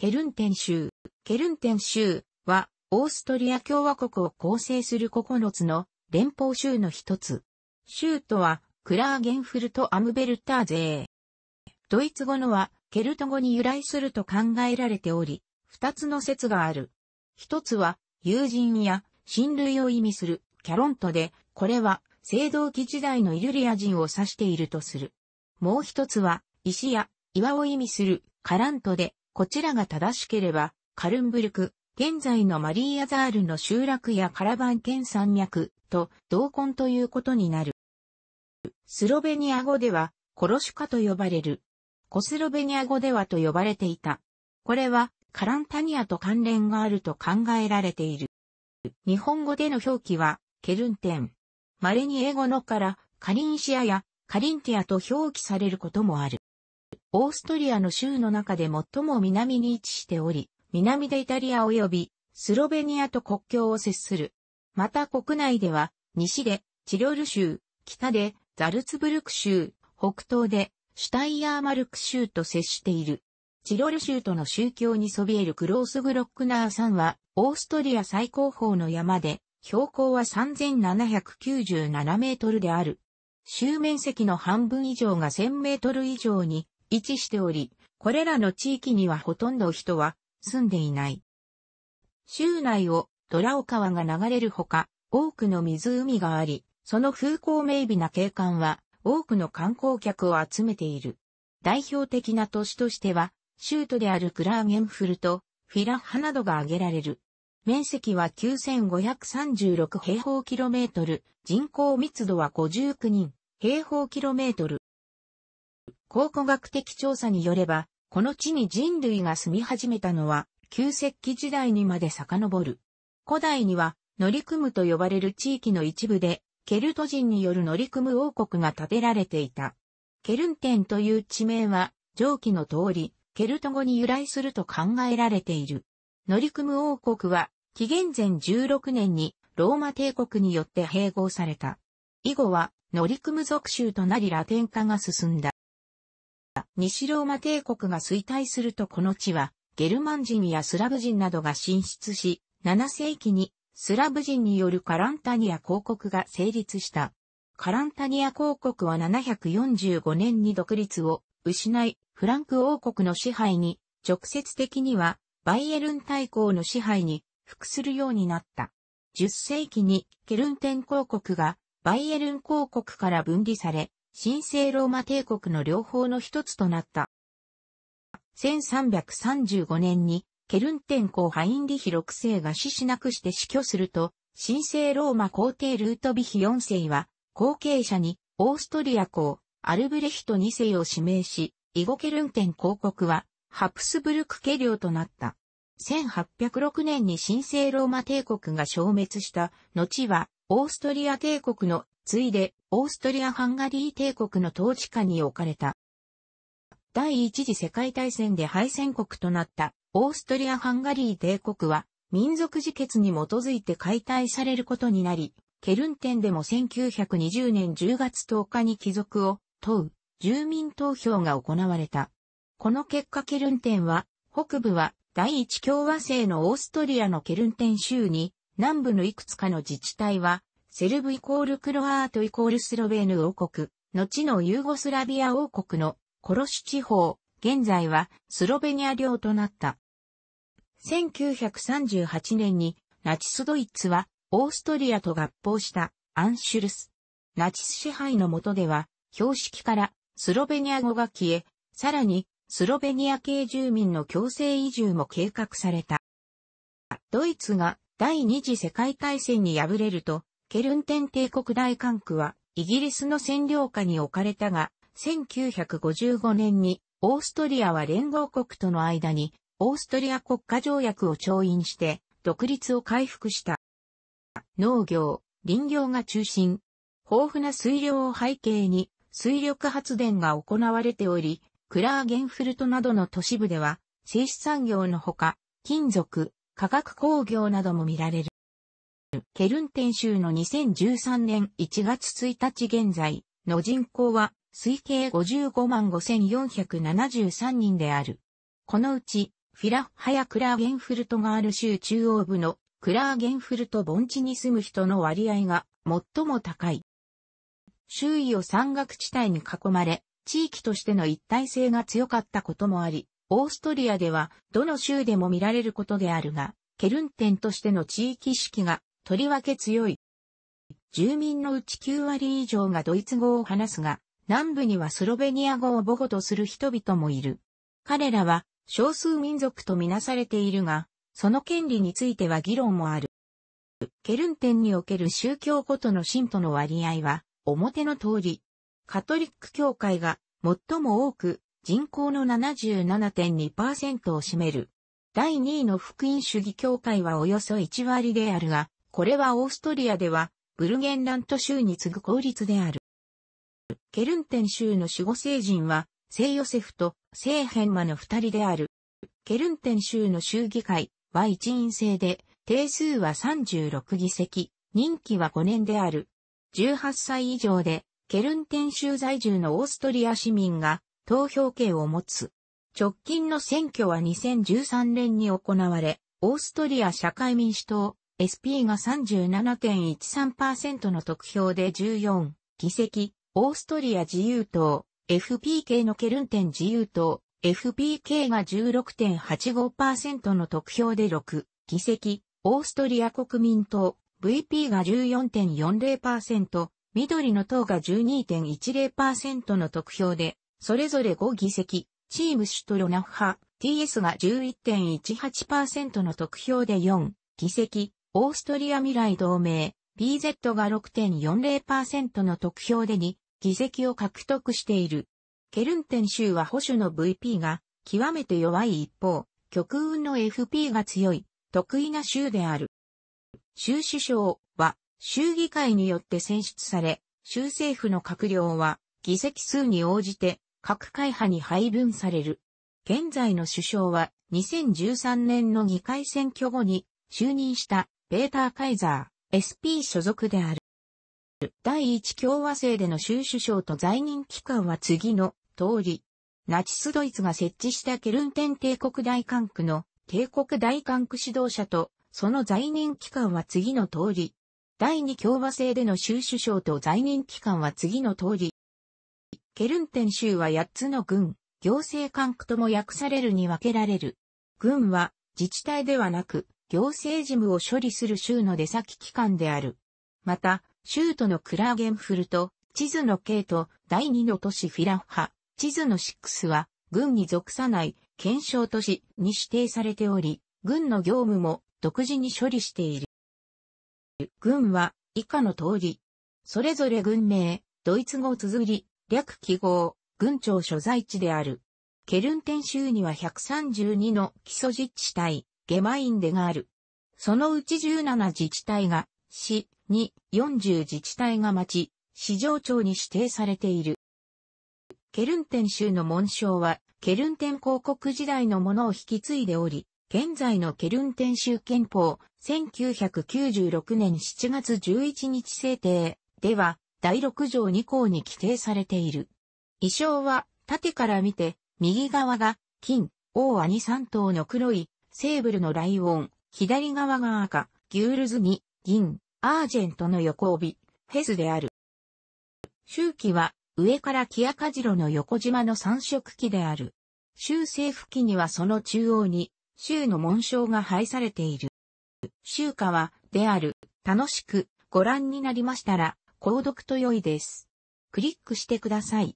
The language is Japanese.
ケルンテン州。ケルンテン州は、オーストリア共和国を構成する9つの連邦州の一つ。州とは、クラーゲンフルト・アムベルターゼー。ドイツ語のは、ケルト語に由来すると考えられており、二つの説がある。一つは、友人や親類を意味するキャロントで、これは青銅器時代のイルリア人を指しているとする。もう一つは、石や岩を意味するカラントで、こちらが正しければ、カルンブルク、現在のマリーアザールの集落やカラバン県山脈と同根ということになる。スロベニア語では、コロシュカと呼ばれる。コスロベニア語ではと呼ばれていた。これは、カランタニアと関連があると考えられている。日本語での表記は、ケルンテン。稀に英語のから、カリンシアやカリンティアと表記されることもある。オーストリアの州の中で最も南に位置しており、南でイタリア及びスロベニアと国境を接する。また国内では、西でチロル州、北でザルツブルク州、北東でシュタイヤーマルク州と接している。チロル州との宗教にそびえるクロースグロックナー山は、オーストリア最高峰の山で、標高は3797メートルである。州面積の半分以上が1000メートル以上に位置しており、これらの地域にはほとんど人は住んでいない。州内をドラオ川が流れるほか、多くの湖があり、その風光明媚な景観は多くの観光客を集めている。代表的な都市としては、州都であるクラーゲンフルとフィラッハなどが挙げられる。面積は9536平方キロメートル、人口密度は59人平方キロメートル。考古学的調査によれば、この地に人類が住み始めたのは、旧石器時代にまで遡る。古代には、乗り組むと呼ばれる地域の一部で、ケルト人による乗り組む王国が建てられていた。ケルンテンという地名は、上記の通り、ケルト語に由来すると考えられている。乗り組む王国は、紀元前16年にローマ帝国によって併合された。以後は、乗り組む族州となりラテン化が進んだ。西ローマ帝国が衰退するとこの地は、ゲルマン人やスラブ人などが進出し、7世紀にスラブ人によるカランタニア公国が成立した。カランタニア公国は745年に独立を失い、フランク王国の支配に、直接的にはバイエルン大公の支配に服するようになった。10世紀にケルンテン公国がバイエルン公国から分離され、神聖ローマ帝国の両方の一つとなった。1335年にケルンン公ハインリヒ6世が死しなくして死去すると、神聖ローマ皇帝ルートビヒ4世は後継者にオーストリア公アルブレヒト2世を指名し、イゴケルンテン公国はハプスブルク家領となった。1806年に神聖ローマ帝国が消滅した後はオーストリア帝国の、ついで、オーストリア・ハンガリー帝国の統治下に置かれた。第一次世界大戦で敗戦国となったオーストリア・ハンガリー帝国は民族自決に基づいて解体されることになり、ケルンテンでも1920年10月10日に帰属を問う住民投票が行われた。この結果ケルンテンは北部は第一共和制のオーストリアのケルンテン州に南部のいくつかの自治体は、セルブイコールクロアートイコールスロベーヌ王国、後のユーゴスラビア王国のコロシ地方、現在はスロベニア領となった。1938年にナチスドイツはオーストリアと合併したアンシュルス。ナチス支配の下では標識からスロベニア語が消え、さらにスロベニア系住民の強制移住も計画された。ドイツが第二次世界大戦に敗れると、ケルンテン帝国大管区はイギリスの占領下に置かれたが、1955年にオーストリアは連合国との間にオーストリア国家条約を調印して独立を回復した。農業、林業が中心。豊富な水量を背景に水力発電が行われており、クラーゲンフルトなどの都市部では、製紙産業のほか、金属、化学工業なども見られる。ケルンテン州の2013年1月1日現在の人口は推計55万5473人である。このうち、フィラッハやクラーゲンフルトがある州中央部のクラーゲンフルト盆地に住む人の割合が最も高い。周囲を山岳地帯に囲まれ、地域としての一体性が強かったこともあり、オーストリアではどの州でも見られることであるが、ケルン店としての地域意識がとりわけ強い。住民のうち9割以上がドイツ語を話すが、南部にはスロベニア語を母語とする人々もいる。彼らは少数民族とみなされているが、その権利については議論もある。ケルン店における宗教ごとの信徒の割合は、表の通り、カトリック教会が最も多く人口の77.2%を占める。第2位の福音主義協会はおよそ1割であるが、これはオーストリアでは、ブルゲンラント州に次ぐ公立である。ケルンテン州の守護聖人は、聖ヨセフと聖ヘンマの二人である。ケルンテン州の州議会は一員制で、定数は36議席、任期は5年である。18歳以上で、ケルンテン州在住のオーストリア市民が投票権を持つ。直近の選挙は2013年に行われ、オーストリア社会民主党 SP が37.13%の得票で14議席、オーストリア自由党 FPK のケルンテン自由党 FPK が16.85%の得票で6議席、オーストリア国民党 VP が14.40%、緑の党が12.10%の得票でそれぞれ5議席、チーム首都ロナフ派、TS が11.18%の得票で4議席、オーストリア未来同盟、BZ が6.40%の得票で2議席を獲得している。ケルンテン州は保守の VP が極めて弱い一方、極運の FP が強い、得意な州である。州首相は州議会によって選出され、州政府の閣僚は議席数に応じて各会派に配分される。現在の首相は2013年の議会選挙後に就任したペーター・カイザー、SP 所属である。第一共和制での州首相と在任期間は次の通り、ナチスドイツが設置したケルンテン帝国大管区の帝国大管区指導者と、その在任期間は次の通り、第二共和制での州首相と在任期間は次の通り、ケルンテン州は8つの郡、行政管区とも訳されるに分けられる。郡は自治体ではなく、行政事務を処理する州の出先機関である。また、州都のクラーゲンフルト、地図の K と第二の都市フィラッハ、地図の6は、軍に属さない、検証都市に指定されており、軍の業務も独自に処理している。軍は以下の通り、それぞれ軍名、ドイツ語を綴り、略記号、軍庁所在地である。ケルンテン州には132の基礎自治体、ゲマインデがある。そのうち17自治体が、市、に、40自治体が町、市場町に指定されている。ケルンテン州の紋章は、ケルンテン広告時代のものを引き継いでおり、現在のケルンテン州憲法1996年7月11日制定では、第六条二項に規定されている。衣装は、縦から見て、右側が、金、大アニ三頭の黒い、セーブルのライオン、左側が赤、ギュールズに、銀、アージェントの横帯、フェスである。周期は、上からキアカジロの横島の三色機である。州政府機にはその中央に、州の紋章が配されている。州歌は、である、楽しく、ご覧になりましたら、購読と良いです。クリックしてください。